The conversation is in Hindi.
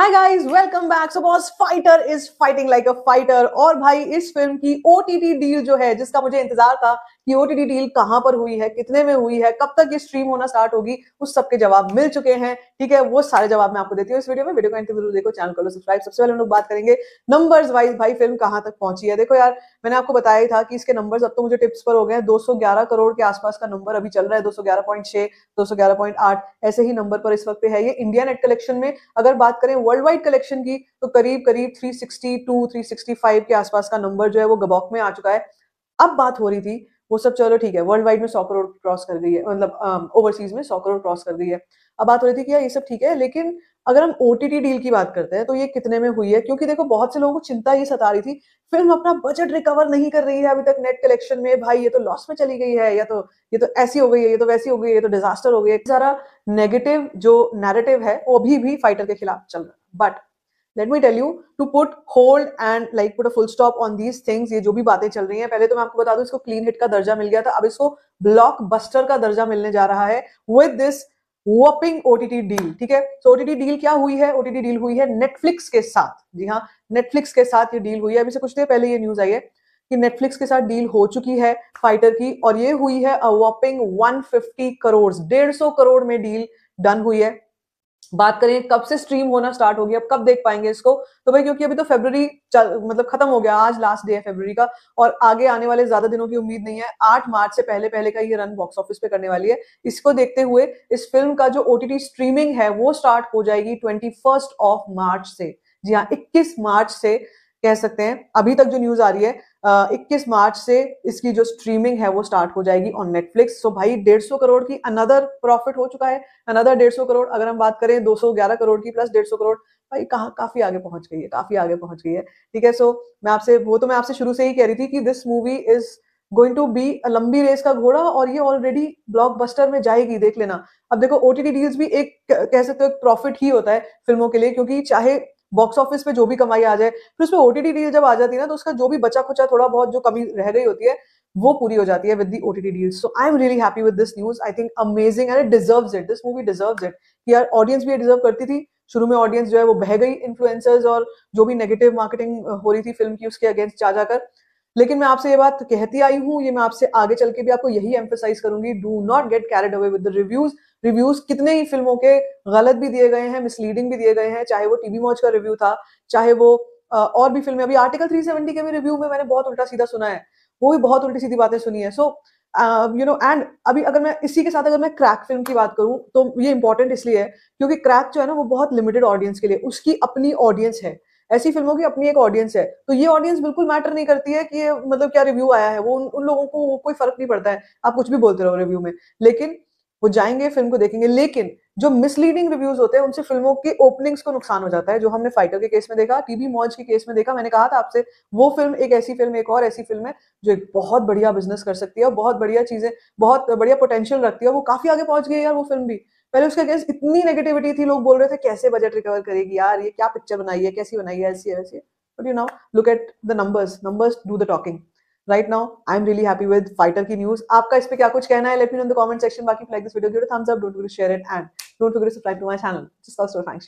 hi guys welcome back so boss Fighter is fighting like a fighter और भाई इस फिल्म की ओटीटी डील जो है जिसका मुझे इंतजार था कि ओटीटी डील कहां पर हुई है कितने में हुई है कब तक ये स्ट्रीम होना स्टार्ट होगी उस सबके जवाब मिल चुके हैं ठीक है वो सारे जवाब मैं आपको देती हूँ इस वीडियो में वीडियो को जरूर देखो चैनल को सब्सक्राइब सबसे पहले हम लोग बात करेंगे नंबर्स वाइज भाई फिल्म कहां तक पहुंची है देखो यार मैंने आपको बताया ही था कि इसके नंबर अब तो मुझे टिप्स पर हो गए हैं 211 करोड़ के आसपास का नंबर अभी चल रहा है दो सौ ऐसे ही नंबर पर इस वक्त पे है ये इंडिया नेट कलेक्शन में अगर बात करें वर्ल्ड वाइड कलेक्शन की तो करीब करीब 362 365 के आसपास का नंबर जो है वो गबॉक में आ चुका है अब बात हो रही थी वो सब चलो ठीक है वर्ल्ड वाइड में सौ करोड़ क्रॉस कर गई है मतलब ओवरसीज um, में सौ करोड़ क्रॉस कर गई है अब बात हो रही थी कि यार ये सब ठीक है लेकिन अगर हम ओ डील की बात करते हैं तो ये कितने में हुई है क्योंकि देखो बहुत से लोगों को चिंता ये सता रही थी फिल्म अपना बजट रिकवर नहीं कर रही है अभी तक नेट कलेक्शन में भाई ये तो लॉस में चली गई है या तो ये तो ऐसी हो गई है ये तो वैसी हो गई है ये तो डिजास्टर हो गई है सारा नेगेटिव जो नैरेटिव है वो अभी भी फाइटर के खिलाफ चल रहा है but let me tell you to put hold and like put a full stop on these things ये जो भी बातें चल रही हैं पहले तो मैं आपको बता दूं इसको क्लीन हिट का दर्जा मिल गया था अब इसको ब्लॉक बस्टर का दर्जा मिलने जा रहा है with this whopping OTT deal ठीक है सो ओटीटी डील क्या हुई है ओटीटी डील हुई है नेटफ्लिक्स के साथ जी हाँ नेटफ्लिक्स के साथ ये डील हुई है अभी से कुछ देर पहले ये न्यूज आई है कि नेटफ्लिक्स के साथ डील हो चुकी है फाइटर की और ये हुई है अ वॉपिंग फिफ्टी करोड़ डेढ़ सौ करोड़ में डील डन हुई है बात करें कब से स्ट्रीम होना स्टार्ट होगी अब कब देख पाएंगे इसको तो भाई क्योंकि अभी तो फेब्रवरी मतलब खत्म हो गया आज लास्ट डे है फेब्रवरी का और आगे आने वाले ज्यादा दिनों की उम्मीद नहीं है आठ मार्च से पहले पहले का ये रन बॉक्स ऑफिस पे करने वाली है इसको देखते हुए इस फिल्म का जो ओटीटी स्ट्रीमिंग है वो स्टार्ट हो जाएगी ट्वेंटी ऑफ मार्च से जी हाँ इक्कीस मार्च से कह सकते हैं अभी तक जो न्यूज आ रही है इक्कीस मार्च से इसकी जो स्ट्रीमिंग है वो स्टार्ट हो जाएगी ऑन नेटफ्लिक्स सो भाई डेढ़ सौ करोड़ की अनदर प्रॉफिट हो चुका है अनदर डेढ़ सौ करोड़ अगर हम बात करें दो सौ ग्यारह करोड़ की प्लस डेढ़ सौ करोड़ भाई कहा काफी आगे पहुंच गई है काफी आगे पहुंच गई है ठीक है सो मैं आपसे वो तो मैं आपसे शुरू से ही कह रही थी कि this movie is going to be लंबी रेस का घोड़ा और ये ऑलरेडी ब्लॉकबस्टर में जाएगी देख लेना अब देखो ओटीटी डील्स भी एक कह सकते हो एक प्रॉफिट ही होता है फिल्मों के लिए क्योंकि चाहे बॉक्स ऑफिस पे जो भी कमाई आ जाए फिर उसमें ओटीटी डील जब आ जाती है ना तो उसका जो भी बचा खुचा थोड़ा बहुत जो कमी रह गई होती है वो पूरी हो जाती है with the OTT deals so I am really happy with this news I think amazing and it deserve it this movie deserve it यार ऑडियंस भी डिजर्व करती थी शुरू में ऑडियंस जो है वो बह गई इन्फ्लुएंसर्स और जो भी नेगेटिव मार्केटिंग हो रही थी फिल्म की उसके अगेंस्ट जा जाकर लेकिन मैं आपसे ये बात कहती आई हूँ ये मैं आपसे आगे चल के भी आपको यही एम्फोसाइज करूंगी do not get carried away with reviews reviews कितने ही फिल्मों के गलत भी दिए गए हैं मिसलीडिंग भी दिए गए हैं चाहे वो टीवी मॉच का रिव्यू था चाहे वो और भी फिल्में अभी आर्टिकल 370 के भी रिव्यू में मैंने बहुत उल्टा सीधा सुना है वो भी बहुत उल्टी सीधी बातें सुनी है सो यू नो एंड अभी अगर मैं इसी के साथ अगर मैं क्रैक फिल्म की बात करूं तो ये इंपॉर्टेंट इसलिए है क्योंकि क्रैक जो है ना वो बहुत लिमिटेड ऑडियंस के लिए उसकी अपनी ऑडियंस है ऐसी फिल्मों की अपनी एक ऑडियंस है तो ये ऑडियंस बिल्कुल मैटर नहीं करती है कि ये मतलब क्या रिव्यू आया है वो उन, उन लोगों को कोई फर्क नहीं पड़ता है आप कुछ भी बोलते रहो रिव्यू में लेकिन वो जाएंगे फिल्म को देखेंगे लेकिन जो मिसलीडिंग रिव्यूज होते हैं उनसे फिल्मों के ओपनिंग्स को नुकसान हो जाता है जो हमने फाइटर के केस में देखा टीबी मौज के केस में देखा मैंने कहा था आपसे वो फिल्म एक ऐसी फिल्म एक और ऐसी फिल्म है जो एक बहुत बढ़िया बिजनेस कर सकती है और बहुत बढ़िया चीजें बहुत बढ़िया पोटेंशियल रखती है वो काफी आगे पहुंच गई यार वो फिल्म भी पहले उसके अगेंस्ट इतनी नेगेटिविटी थी लोग बोल रहे थे कैसे बजट रिकवर करेगी यार ये क्या पिक्चर बनाई है कैसी बनाई है ऐसी ऐसी but you now look at the numbers numbers do the talking right now I am really happy with Fighter की न्यूज आपका इस पर क्या कुछ कहना है let me know in the comment section बाकी like this video thumbs up don't forget share it and don't forget to subscribe to my channel just for फैंक्शन